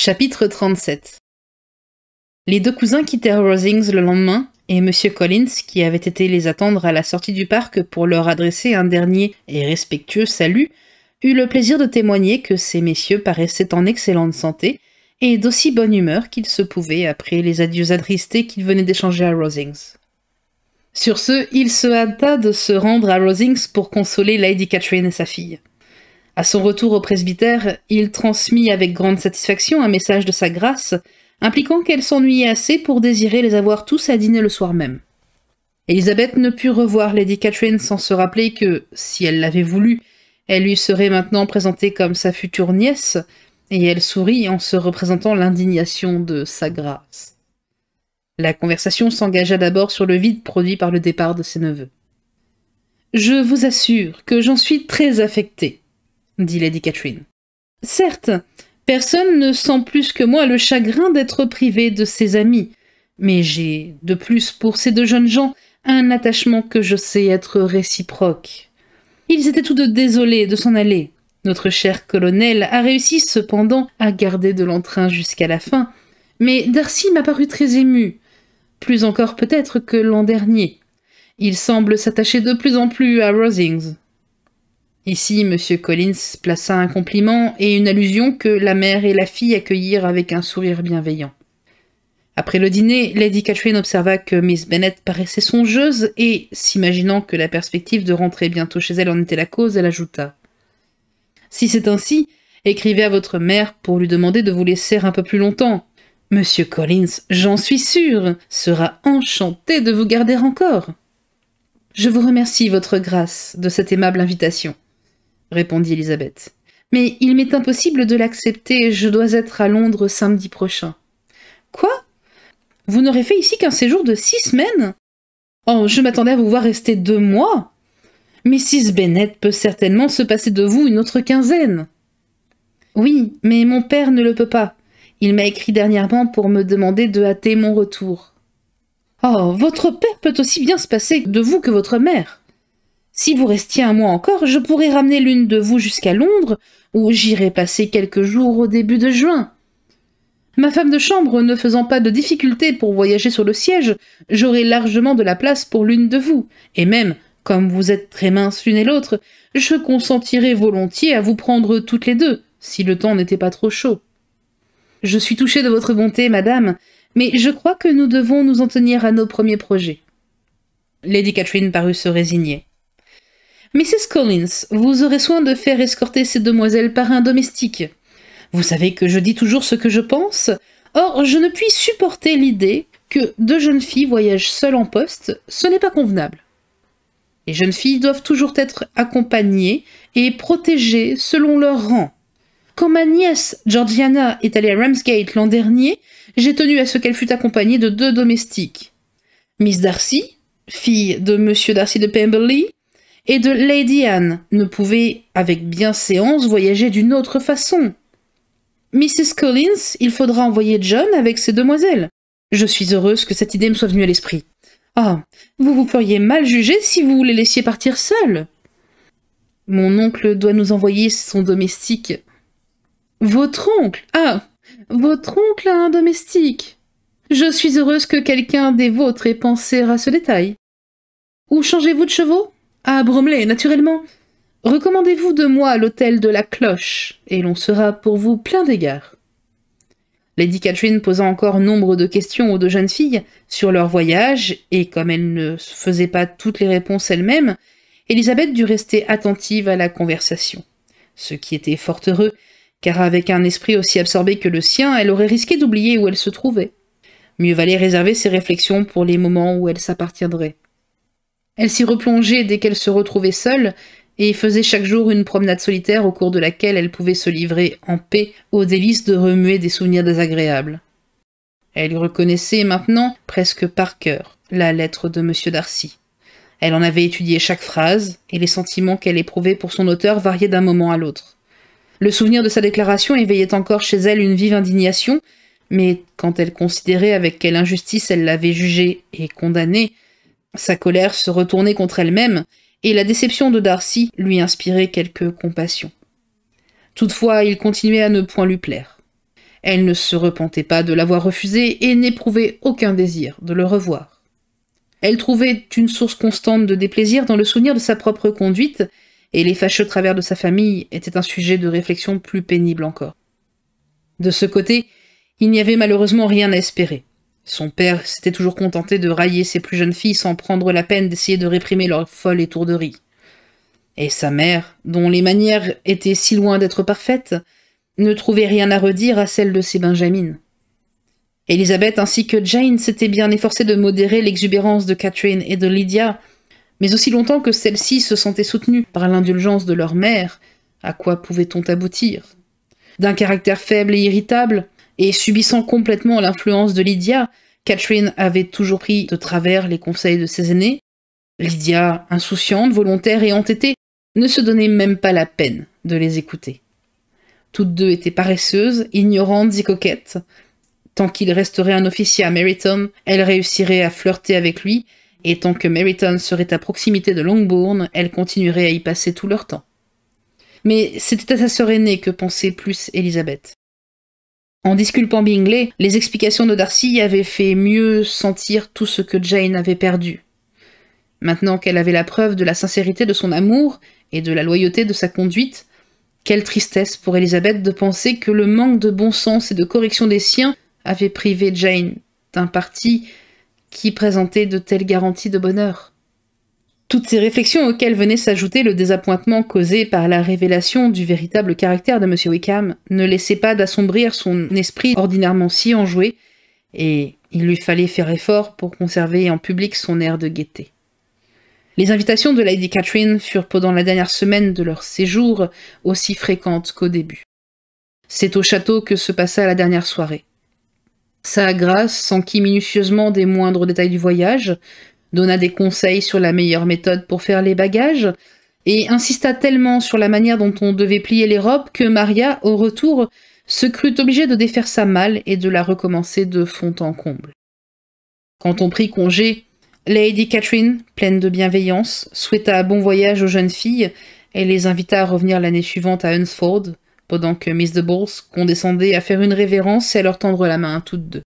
Chapitre 37 Les deux cousins quittèrent Rosings le lendemain, et M. Collins, qui avait été les attendre à la sortie du parc pour leur adresser un dernier et respectueux salut, eut le plaisir de témoigner que ces messieurs paraissaient en excellente santé et d'aussi bonne humeur qu'ils se pouvaient après les adieux attristés qu'ils venaient d'échanger à Rosings. Sur ce, il se hâta de se rendre à Rosings pour consoler Lady Catherine et sa fille. À son retour au presbytère, il transmit avec grande satisfaction un message de sa grâce, impliquant qu'elle s'ennuyait assez pour désirer les avoir tous à dîner le soir même. Élisabeth ne put revoir Lady Catherine sans se rappeler que, si elle l'avait voulu, elle lui serait maintenant présentée comme sa future nièce, et elle sourit en se représentant l'indignation de sa grâce. La conversation s'engagea d'abord sur le vide produit par le départ de ses neveux. Je vous assure que j'en suis très affectée, dit Lady Catherine. Certes, personne ne sent plus que moi le chagrin d'être privé de ses amis, mais j'ai de plus pour ces deux jeunes gens un attachement que je sais être réciproque. Ils étaient tous deux désolés de s'en aller. Notre cher colonel a réussi cependant à garder de l'entrain jusqu'à la fin, mais Darcy m'a paru très ému, plus encore peut-être que l'an dernier. Il semble s'attacher de plus en plus à Rosings. Ici, M. Collins plaça un compliment et une allusion que la mère et la fille accueillirent avec un sourire bienveillant. Après le dîner, Lady Catherine observa que Miss Bennet paraissait songeuse et, s'imaginant que la perspective de rentrer bientôt chez elle en était la cause, elle ajouta Si c'est ainsi, écrivez à votre mère pour lui demander de vous laisser un peu plus longtemps. Monsieur Collins, j'en suis sûre, sera enchanté de vous garder encore. Je vous remercie, Votre Grâce, de cette aimable invitation répondit Elisabeth. Mais il m'est impossible de l'accepter, je dois être à Londres samedi prochain. Quoi Vous n'aurez fait ici qu'un séjour de six semaines Oh, je m'attendais à vous voir rester deux mois. Mrs. Bennett peut certainement se passer de vous une autre quinzaine. Oui, mais mon père ne le peut pas. Il m'a écrit dernièrement pour me demander de hâter mon retour. Oh, votre père peut aussi bien se passer de vous que votre mère. Si vous restiez un mois encore, je pourrais ramener l'une de vous jusqu'à Londres, où j'irai passer quelques jours au début de juin. Ma femme de chambre ne faisant pas de difficultés pour voyager sur le siège, j'aurai largement de la place pour l'une de vous, et même, comme vous êtes très minces l'une et l'autre, je consentirais volontiers à vous prendre toutes les deux, si le temps n'était pas trop chaud. Je suis touché de votre bonté, madame, mais je crois que nous devons nous en tenir à nos premiers projets. Lady Catherine parut se résigner. Mrs. Collins, vous aurez soin de faire escorter ces demoiselles par un domestique. Vous savez que je dis toujours ce que je pense. Or, je ne puis supporter l'idée que deux jeunes filles voyagent seules en poste, ce n'est pas convenable. Les jeunes filles doivent toujours être accompagnées et protégées selon leur rang. Quand ma nièce Georgiana est allée à Ramsgate l'an dernier, j'ai tenu à ce qu'elle fût accompagnée de deux domestiques. Miss Darcy, fille de Monsieur Darcy de Pemberley, et de Lady Anne ne pouvait, avec bien séance, voyager d'une autre façon. Mrs. Collins, il faudra envoyer John avec ses demoiselles. Je suis heureuse que cette idée me soit venue à l'esprit. Ah, vous vous feriez mal juger si vous les laissiez partir seules. Mon oncle doit nous envoyer son domestique. Votre oncle Ah, votre oncle a un domestique. Je suis heureuse que quelqu'un des vôtres ait pensé à ce détail. Où changez-vous de chevaux « Ah, Bromley, naturellement. Recommandez-vous de moi à l'hôtel de la Cloche, et l'on sera pour vous plein d'égards. Lady Catherine posa encore nombre de questions aux deux jeunes filles sur leur voyage, et comme elle ne faisait pas toutes les réponses elle-même, Elisabeth dut rester attentive à la conversation. Ce qui était fort heureux, car avec un esprit aussi absorbé que le sien, elle aurait risqué d'oublier où elle se trouvait. Mieux valait réserver ses réflexions pour les moments où elle s'appartiendrait. Elle s'y replongeait dès qu'elle se retrouvait seule, et faisait chaque jour une promenade solitaire au cours de laquelle elle pouvait se livrer en paix aux délices de remuer des souvenirs désagréables. Elle reconnaissait maintenant, presque par cœur, la lettre de M. Darcy. Elle en avait étudié chaque phrase, et les sentiments qu'elle éprouvait pour son auteur variaient d'un moment à l'autre. Le souvenir de sa déclaration éveillait encore chez elle une vive indignation, mais quand elle considérait avec quelle injustice elle l'avait jugée et condamnée, sa colère se retournait contre elle-même, et la déception de Darcy lui inspirait quelque compassion. Toutefois, il continuait à ne point lui plaire. Elle ne se repentait pas de l'avoir refusé et n'éprouvait aucun désir de le revoir. Elle trouvait une source constante de déplaisir dans le souvenir de sa propre conduite, et les fâcheux travers de sa famille étaient un sujet de réflexion plus pénible encore. De ce côté, il n'y avait malheureusement rien à espérer. Son père s'était toujours contenté de railler ses plus jeunes filles sans prendre la peine d'essayer de réprimer leur folle étourderie. Et sa mère, dont les manières étaient si loin d'être parfaites, ne trouvait rien à redire à celle de ses benjamines. Elisabeth ainsi que Jane s'étaient bien efforcées de modérer l'exubérance de Catherine et de Lydia, mais aussi longtemps que celles-ci se sentaient soutenues par l'indulgence de leur mère, à quoi pouvait-on aboutir D'un caractère faible et irritable, et subissant complètement l'influence de Lydia, Catherine avait toujours pris de travers les conseils de ses aînés. Lydia, insouciante, volontaire et entêtée, ne se donnait même pas la peine de les écouter. Toutes deux étaient paresseuses, ignorantes et coquettes. Tant qu'il resterait un officier à Meryton, elle réussirait à flirter avec lui, et tant que Meryton serait à proximité de Longbourn, elle continuerait à y passer tout leur temps. Mais c'était à sa sœur aînée que pensait plus Elisabeth. En disculpant Bingley, les explications de Darcy avaient fait mieux sentir tout ce que Jane avait perdu. Maintenant qu'elle avait la preuve de la sincérité de son amour et de la loyauté de sa conduite, quelle tristesse pour Elisabeth de penser que le manque de bon sens et de correction des siens avait privé Jane d'un parti qui présentait de telles garanties de bonheur. Toutes ces réflexions auxquelles venait s'ajouter le désappointement causé par la révélation du véritable caractère de M. Wickham ne laissaient pas d'assombrir son esprit ordinairement si enjoué, et il lui fallait faire effort pour conserver en public son air de gaieté. Les invitations de Lady Catherine furent pendant la dernière semaine de leur séjour aussi fréquentes qu'au début. C'est au château que se passa la dernière soirée. Sa grâce s'enquit minutieusement des moindres détails du voyage, donna des conseils sur la meilleure méthode pour faire les bagages, et insista tellement sur la manière dont on devait plier les robes que Maria, au retour, se crut obligée de défaire sa malle et de la recommencer de fond en comble. Quand on prit congé, Lady Catherine, pleine de bienveillance, souhaita bon voyage aux jeunes filles et les invita à revenir l'année suivante à Hunsford, pendant que Miss de Bourse condescendait à faire une révérence et à leur tendre la main toutes deux.